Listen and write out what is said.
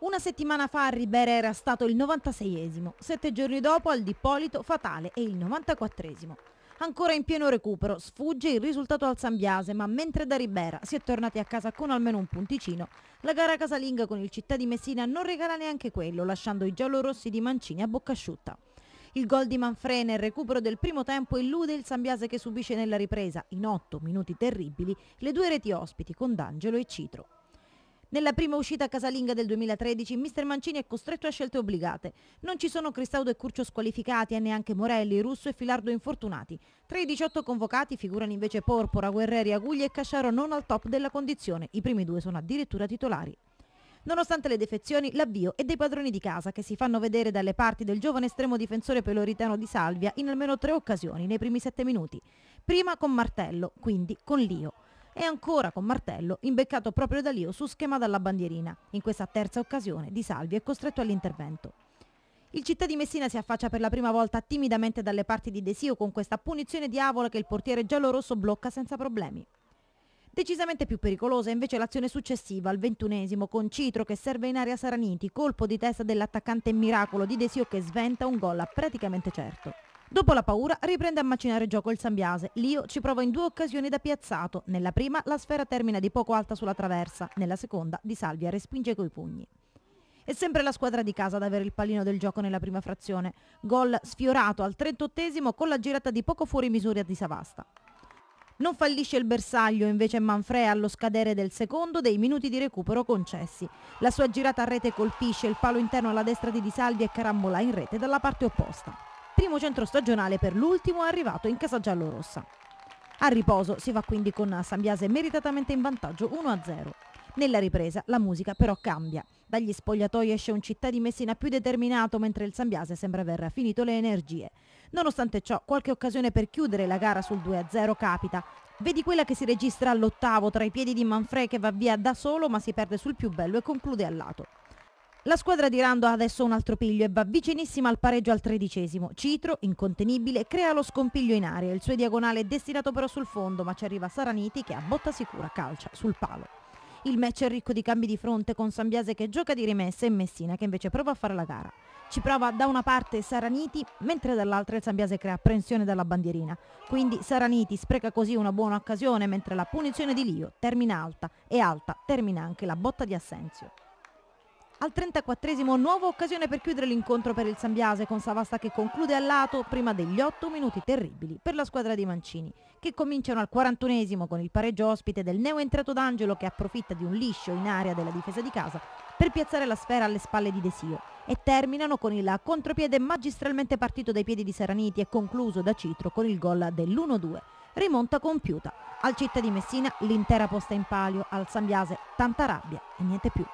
Una settimana fa a Ribera era stato il 96esimo, sette giorni dopo al Dippolito Fatale e il 94esimo. Ancora in pieno recupero, sfugge il risultato al Sambiase, ma mentre da Ribera si è tornati a casa con almeno un punticino, la gara casalinga con il Città di Messina non regala neanche quello, lasciando i giallorossi di Mancini a bocca asciutta. Il gol di Manfrena il recupero del primo tempo illude il Sambiase che subisce nella ripresa, in otto minuti terribili, le due reti ospiti con D'Angelo e Citro. Nella prima uscita casalinga del 2013, Mr. Mancini è costretto a scelte obbligate. Non ci sono Cristaudo e Curcio squalificati e neanche Morelli, Russo e Filardo infortunati. Tra i 18 convocati figurano invece Porpora, Guerreri, Aguglia e Casciaro non al top della condizione. I primi due sono addirittura titolari nonostante le defezioni, l'avvio e dei padroni di casa che si fanno vedere dalle parti del giovane estremo difensore peloritano di Salvia in almeno tre occasioni nei primi sette minuti. Prima con Martello, quindi con Lio e ancora con martello imbeccato proprio da Lio su schema dalla bandierina. In questa terza occasione Di Salvia è costretto all'intervento. Il città di Messina si affaccia per la prima volta timidamente dalle parti di Desio con questa punizione diavola che il portiere giallorosso blocca senza problemi. Decisamente più pericolosa invece l'azione successiva al ventunesimo con Citro che serve in area Saraniti, colpo di testa dell'attaccante miracolo di Desio che sventa un gol a praticamente certo. Dopo la paura riprende a macinare gioco il Sambiase. Lio ci prova in due occasioni da piazzato. Nella prima la sfera termina di poco alta sulla traversa, nella seconda di Salvia respinge coi pugni. È sempre la squadra di casa ad avere il pallino del gioco nella prima frazione. Gol sfiorato al 38 con la girata di poco fuori misura di Savasta. Non fallisce il bersaglio invece Manfred allo scadere del secondo dei minuti di recupero concessi. La sua girata a rete colpisce il palo interno alla destra di Di Salvi e carambola in rete dalla parte opposta. Primo centro stagionale per l'ultimo arrivato in casa giallorossa. A riposo si va quindi con Sambiase meritatamente in vantaggio 1-0. Nella ripresa la musica però cambia. Dagli spogliatoi esce un città di Messina più determinato mentre il Sambiase sembra aver finito le energie. Nonostante ciò, qualche occasione per chiudere la gara sul 2-0 capita. Vedi quella che si registra all'ottavo tra i piedi di Manfred che va via da solo ma si perde sul più bello e conclude al lato. La squadra di Rando ha adesso un altro piglio e va vicinissima al pareggio al tredicesimo. Citro, incontenibile, crea lo scompiglio in aria. Il suo diagonale è destinato però sul fondo, ma ci arriva Saraniti che a botta sicura calcia sul palo. Il match è ricco di cambi di fronte con Sambiase che gioca di rimessa e Messina che invece prova a fare la gara. Ci prova da una parte Saraniti, mentre dall'altra il Sambiase crea apprensione dalla bandierina. Quindi Saraniti spreca così una buona occasione, mentre la punizione di Lio termina alta e alta termina anche la botta di Assenzio. Al 34esimo nuova occasione per chiudere l'incontro per il Sambiase con Savasta che conclude a lato prima degli 8 minuti terribili per la squadra di Mancini che cominciano al 41esimo con il pareggio ospite del neoentrato D'Angelo che approfitta di un liscio in area della difesa di casa per piazzare la sfera alle spalle di Desio e terminano con il contropiede magistralmente partito dai piedi di Saraniti e concluso da Citro con il gol dell'1-2. Rimonta compiuta. Al Città di Messina l'intera posta in palio, al Sambiase tanta rabbia e niente più.